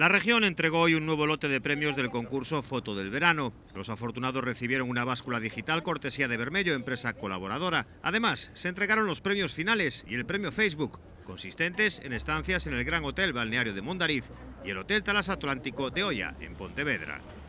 La región entregó hoy un nuevo lote de premios del concurso Foto del Verano. Los afortunados recibieron una báscula digital cortesía de Bermello, empresa colaboradora. Además, se entregaron los premios finales y el premio Facebook, consistentes en estancias en el Gran Hotel Balneario de Mondariz y el Hotel Talas Atlántico de Olla, en Pontevedra.